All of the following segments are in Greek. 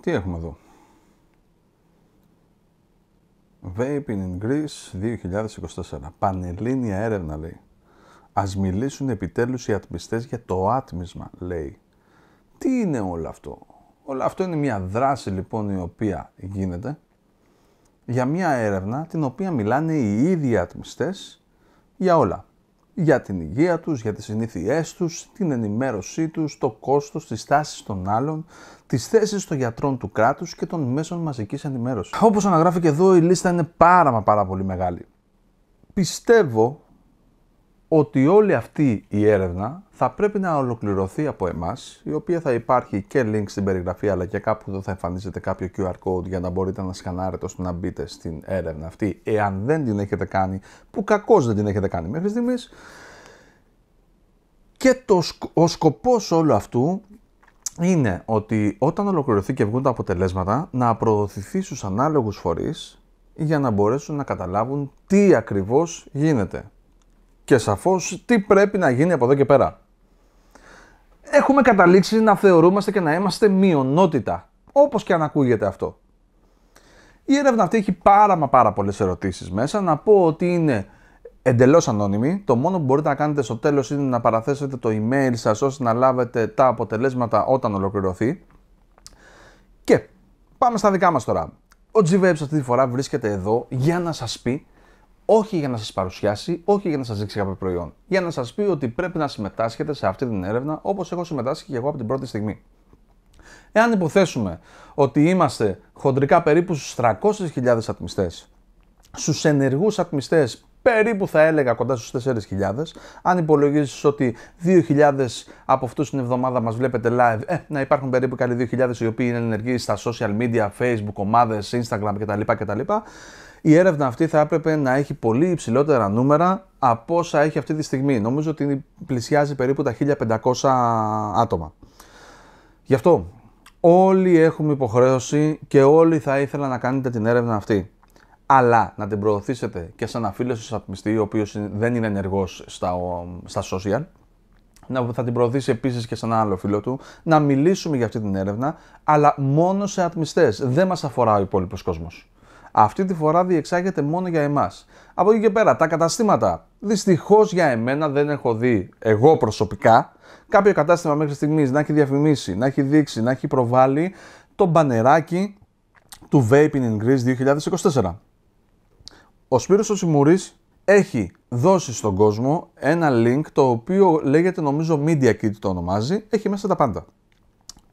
Τι έχουμε εδώ. Vaping in Greece 2024. Πανελλήνια έρευνα λέει. Ας μιλήσουν επιτέλους οι ατμιστές για το άτμισμα λέει. Τι είναι όλο αυτό. Όλο αυτό είναι μια δράση λοιπόν η οποία γίνεται για μια έρευνα την οποία μιλάνε οι ίδιοι ατμιστές για όλα για την υγεία τους, για τις συνήθειές τους, την ενημέρωσή τους, το κόστος, τις τάσεις των άλλων, τις θέσεις των γιατρών του κράτους και των μέσων μαζικής ενημέρωσης. Όπως αναγράφει και εδώ η λίστα είναι πάρα μα πάρα πολύ μεγάλη. Πιστεύω ότι όλη αυτή η έρευνα θα πρέπει να ολοκληρωθεί από εμάς, η οποία θα υπάρχει και link στην περιγραφή, αλλά και κάπου εδώ θα εμφανίζεται κάποιο QR code για να μπορείτε να σκανάρετε ώστε να μπείτε στην έρευνα αυτή, εάν δεν την έχετε κάνει, που κακώς δεν την έχετε κάνει μέχρι στιγμής. Και το, ο σκοπός όλου αυτού είναι ότι όταν ολοκληρωθεί και βγουν τα αποτελέσματα, να προωθηθεί στους ανάλογους φορείς για να μπορέσουν να καταλάβουν τι ακριβώς γίνεται και σαφώς τι πρέπει να γίνει από εδώ και πέρα. Έχουμε καταλήξει να θεωρούμαστε και να είμαστε μειονότητα, όπως και αν ακούγεται αυτό. Η έρευνα αυτή έχει πάρα μα πάρα πολλές ερωτήσεις μέσα, να πω ότι είναι εντελώς ανώνυμη. Το μόνο που μπορείτε να κάνετε στο τέλος είναι να παραθέσετε το email σας ώστε να λάβετε τα αποτελέσματα όταν ολοκληρωθεί. Και πάμε στα δικά μας τώρα. Ο GVEPS αυτή τη φορά βρίσκεται εδώ για να σας πει όχι για να σας παρουσιάσει, όχι για να σας δείξει κάποιο προϊόν. Για να σας πει ότι πρέπει να συμμετάσχετε σε αυτή την έρευνα όπως έχω συμμετάσχει και εγώ από την πρώτη στιγμή. Εάν υποθέσουμε ότι είμαστε χοντρικά περίπου στους 300.000 ατμιστές, στους ενεργούς ατμιστές περίπου θα έλεγα κοντά στους 4.000. Αν υπολογίζεις ότι 2.000 από αυτούς την εβδομάδα μας βλέπετε live, ε, να υπάρχουν περίπου καλοί 2.000 οι οποίοι είναι ενεργοί στα social media, facebook, ομάδες, instagram κτλ. κτλ η έρευνα αυτή θα έπρεπε να έχει πολύ υψηλότερα νούμερα από όσα έχει αυτή τη στιγμή. Νομίζω ότι πλησιάζει περίπου τα 1500 άτομα. Γι' αυτό όλοι έχουμε υποχρέωση και όλοι θα ήθελα να κάνετε την έρευνα αυτή. Αλλά να την προωθήσετε και σαν φίλο σας ατμιστή, ο οποίος δεν είναι ενεργός στα, στα social, να θα την προωθήσει επίσης και σαν ένα άλλο φίλο του, να μιλήσουμε για αυτή την έρευνα, αλλά μόνο σε ατμιστές. Δεν μας αφορά ο υπόλοιπος κόσμος. Αυτή τη φορά διεξάγεται μόνο για εμάς. Από εκεί και πέρα, τα καταστήματα. Δυστυχώς για εμένα δεν έχω δει εγώ προσωπικά κάποιο κατάστημα μέχρι στιγμής να έχει διαφημίσει, να έχει δείξει, να έχει προβάλει το μπανεράκι του Vaping in Greece 2024. Ο Σπύρος ο έχει δώσει στον κόσμο ένα link το οποίο λέγεται νομίζω Media Kit το ονομάζει, έχει μέσα τα πάντα.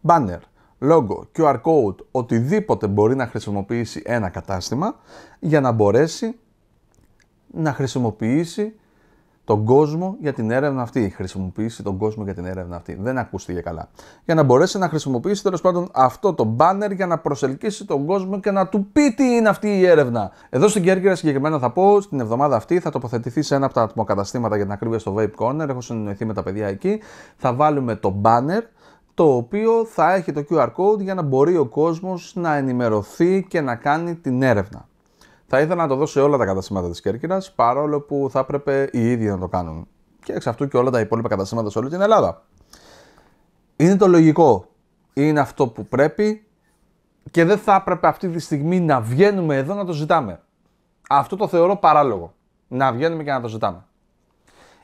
Banner, logo, QR code, οτιδήποτε μπορεί να χρησιμοποιήσει ένα κατάστημα για να μπορέσει να χρησιμοποιήσει τον κόσμο για την έρευνα αυτή. Χρησιμοποιήσει τον κόσμο για την έρευνα αυτή. Δεν ακούστηκε καλά. Για να μπορέσει να χρησιμοποιήσει τέλος πάντων αυτό το banner για να προσελκύσει τον κόσμο και να του πει τι είναι αυτή η έρευνα. Εδώ στην Κέρκυρα συγκεκριμένα θα πω, στην εβδομάδα αυτή θα τοποθετηθεί σε ένα από τα ατμοκαταστήματα για την ακρίβεια στο Vape Corner. Έχω συνεννοηθεί με τα παιδιά εκεί. Θα βάλουμε το banner το οποίο θα έχει το QR code για να μπορεί ο κόσμος να ενημερωθεί και να κάνει την έρευνα. Θα ήθελα να το δώσω σε όλα τα καταστήματα της Κέρκυρας, παρόλο που θα έπρεπε οι ίδιοι να το κάνουν. Και εξ αυτού και όλα τα υπόλοιπα καταστήματα σε όλη την Ελλάδα. Είναι το λογικό. Είναι αυτό που πρέπει και δεν θα έπρεπε αυτή τη στιγμή να βγαίνουμε εδώ να το ζητάμε. Αυτό το θεωρώ παράλογο. Να βγαίνουμε και να το ζητάμε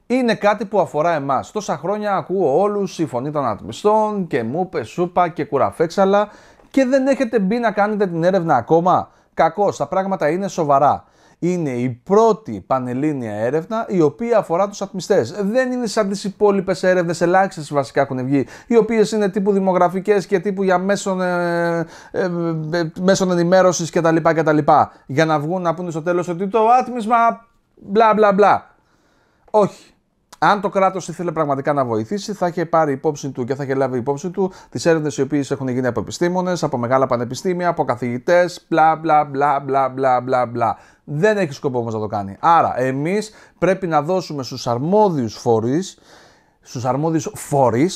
είναι κάτι που αφορά εμάς. Τόσα χρόνια ακούω όλους η φωνή των ατμιστών και μου σούπα και κουραφέξαλα και δεν έχετε μπει να κάνετε την έρευνα ακόμα. Κακώς, τα πράγματα είναι σοβαρά. Είναι η πρώτη πανελλήνια έρευνα η οποία αφορά τους ατμιστές. Δεν είναι σαν τις υπόλοιπες έρευνες, ελάχιστες βασικά έχουν βγει, οι οποίες είναι τύπου δημογραφικές και τύπου για μέσον, ε, ε, ε, μέσον ενημέρωσης κτλ, κτλ. Για να βγουν να πούνε στο τέλος ότι το άτμισμα μπλα μπλα μπλα. Όχι αν το κράτος ήθελε πραγματικά να βοηθήσει, θα είχε πάρει υπόψη του και θα είχε λάβει υπόψη του τις έρευνες οι οποίες έχουν γίνει από επιστήμονες, από μεγάλα πανεπιστήμια, από καθηγητές, μπλα μπλα μπλα μπλα μπλα μπλα Δεν έχει σκοπό όμως να το κάνει. Άρα, εμείς πρέπει να δώσουμε στους αρμόδιους φορείς, στους αρμόδιους φορείς,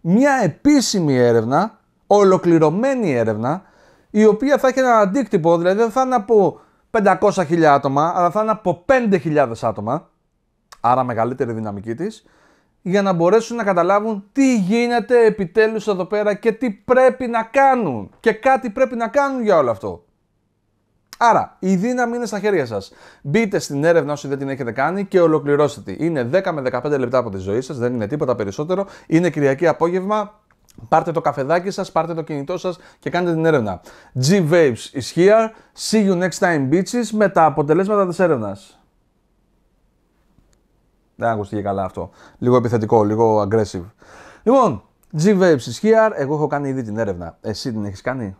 μια επίσημη έρευνα, ολοκληρωμένη έρευνα, η οποία θα έχει ένα αντίκτυπο, δηλαδή δεν θα είναι από 500.000 άτομα, αλλά θα είναι από 5.000 άτομα άρα μεγαλύτερη δυναμική της, για να μπορέσουν να καταλάβουν τι γίνεται επιτέλους εδώ πέρα και τι πρέπει να κάνουν. Και κάτι πρέπει να κάνουν για όλο αυτό. Άρα, η δύναμη είναι στα χέρια σας. Μπείτε στην έρευνα όσοι δεν την έχετε κάνει και ολοκληρώστε τη. Είναι 10 με 15 λεπτά από τη ζωή σας, δεν είναι τίποτα περισσότερο. Είναι Κυριακή απόγευμα. Πάρτε το καφεδάκι σας, πάρτε το κινητό σας και κάντε την έρευνα. G-Vapes is here. See you next time, bitches, με τα αποτελέσματα της έρευνας. Δεν ακούστηκε καλά αυτό. Λίγο επιθετικό, λίγο aggressive. Λοιπόν, G-Vapes is here. Εγώ έχω κάνει ήδη την έρευνα. Εσύ την έχεις κάνει.